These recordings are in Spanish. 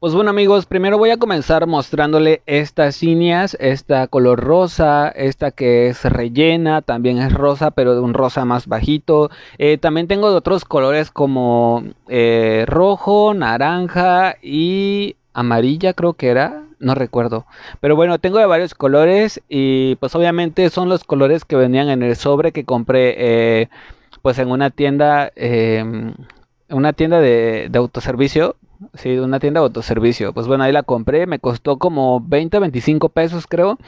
Pues bueno amigos, primero voy a comenzar mostrándole estas líneas, esta color rosa, esta que es rellena, también es rosa, pero de un rosa más bajito. Eh, también tengo de otros colores como eh, rojo, naranja y amarilla creo que era, no recuerdo. Pero bueno, tengo de varios colores y pues obviamente son los colores que venían en el sobre que compré eh, pues en una tienda, em, una tienda de autoservicio Sí, de una tienda de autoservicio. Pues bueno, ahí la compré, me costó como 20 25 pesos creo.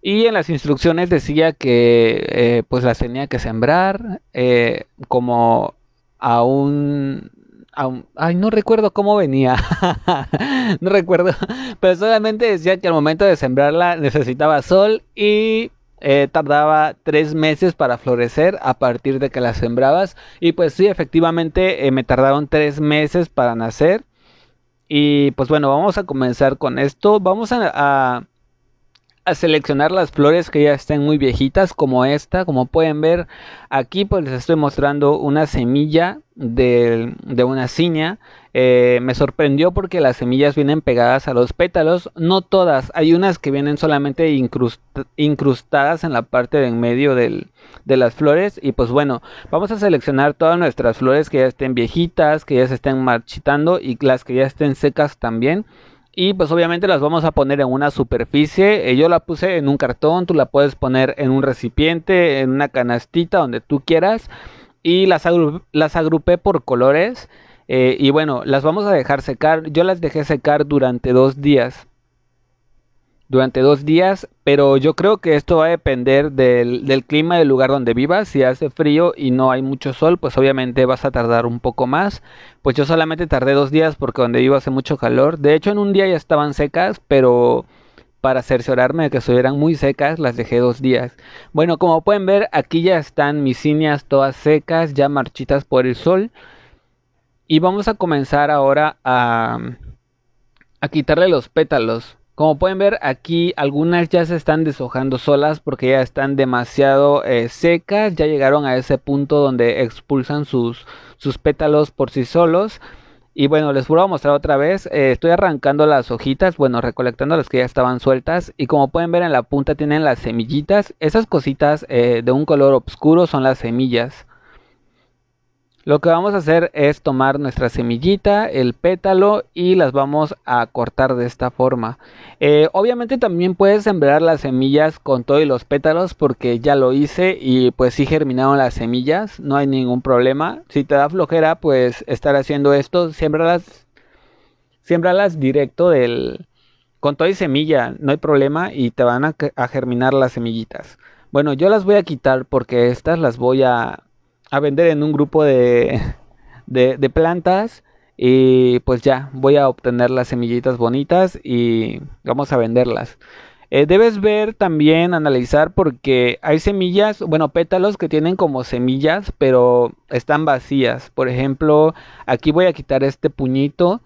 Y en las instrucciones decía que eh, pues las tenía que sembrar eh, como a a un... Ay, no recuerdo cómo venía. no recuerdo. Pero solamente decía que al momento de sembrarla necesitaba sol y eh, tardaba tres meses para florecer a partir de que las sembrabas. Y pues sí, efectivamente eh, me tardaron tres meses para nacer. Y pues bueno, vamos a comenzar con esto. Vamos a a seleccionar las flores que ya estén muy viejitas como esta como pueden ver aquí pues les estoy mostrando una semilla de, una ciña eh, me sorprendió porque las semillas vienen pegadas a los pétalos no todas hay unas que vienen solamente incrustadas en la parte de en medio del, de las flores y pues bueno vamos a seleccionar todas nuestras flores que ya estén viejitas que ya se estén marchitando y las que ya estén secas también y pues obviamente las vamos a poner en una superficie. Eh, yo la puse en un cartón, tú la puedes poner en un recipiente, en una canastita, donde tú quieras. Y las, las agrupé por colores. Eh, y bueno, las vamos a dejar secar. Yo las dejé secar durante dos días durante dos días, pero yo creo que esto va a depender del, clima del lugar donde vivas. Si hace frío y no hay mucho sol, pues obviamente vas a tardar un poco más. Pues yo solamente tardé dos días porque donde vivo hace mucho calor. De hecho, en un día ya estaban secas, pero para cerciorarme de que estuvieran muy secas, las dejé dos días. Bueno, como pueden ver, aquí ya están mis ciñas todas secas, ya marchitas por el sol. Y vamos a comenzar ahora a, a quitarle los pétalos. Como pueden ver aquí algunas ya se están deshojando solas porque ya están demasiado eh, secas, ya llegaron a ese punto donde expulsan sus, sus pétalos por sí solos. Y bueno, les voy a mostrar otra vez, eh, estoy arrancando las hojitas, bueno, recolectando las que ya estaban sueltas y como pueden ver en la punta tienen las semillitas, esas cositas eh, de un color oscuro son las semillas. Lo que vamos a hacer es tomar nuestra semillita, el pétalo y las vamos a cortar de esta forma. Eh, obviamente también puedes sembrar las semillas con todos los pétalos porque ya lo hice y pues sí germinaron las semillas, no hay ningún problema. Si te da flojera pues estar haciendo esto, siembralas, directo del, con todo y semilla, no hay problema y te van a germinar las semillitas. Bueno, yo las voy a quitar porque estas las voy a a vender en un grupo de, de, plantas y pues ya voy a obtener las semillitas bonitas y vamos a venderlas. Eh, debes ver también, analizar, porque hay semillas, bueno, pétalos que tienen como semillas, pero están vacías. Por ejemplo, aquí voy a quitar este puñito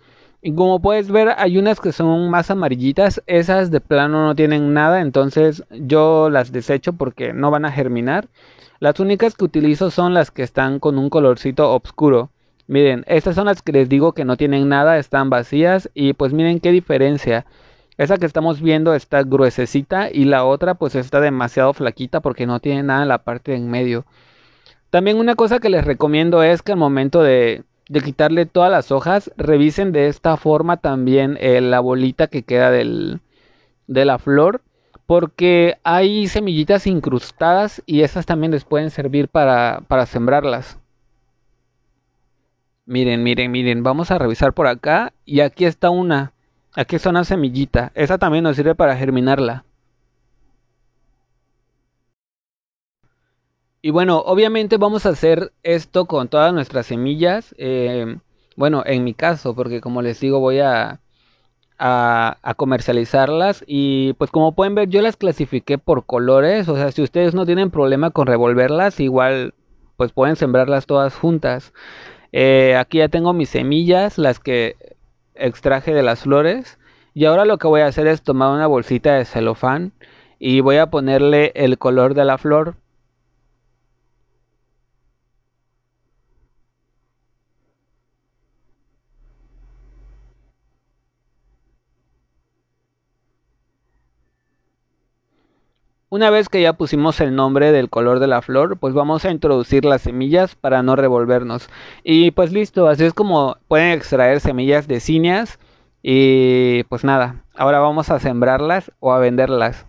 y como puedes ver, hay unas que son más amarillitas, esas de plano no tienen nada, entonces yo las desecho porque no van a germinar. Las únicas que utilizo son las que están con un colorcito oscuro. Miren, estas son las que les digo que no tienen nada, están vacías y pues miren qué diferencia. Esa que estamos viendo está gruesecita y la otra pues está demasiado flaquita porque no tiene nada en la parte de en medio. También una cosa que les recomiendo es que al momento de de quitarle todas las hojas, revisen de esta forma también eh, la bolita que queda de la flor, porque hay semillitas incrustadas y esas también les pueden servir para, para sembrarlas. Miren, miren, miren, vamos a revisar por acá y aquí está una, aquí está una semillita, esa también nos sirve para germinarla. Y bueno, obviamente vamos a hacer esto con todas nuestras semillas. Eh, bueno, en mi caso, porque como les digo, voy a, a, comercializarlas. Y pues como pueden ver, yo las clasifiqué por colores. O sea, si ustedes no tienen problema con revolverlas, igual pues pueden sembrarlas todas juntas. Eh, aquí ya tengo mis semillas, las que extraje de las flores. Y ahora lo que voy a hacer es tomar una bolsita de celofán y voy a ponerle el color de la flor. Una vez que ya pusimos el nombre del color de la flor, pues vamos a introducir las semillas para no revolvernos. Y pues listo, así es como pueden extraer semillas de cineas Y pues nada, ahora vamos a sembrarlas o a venderlas.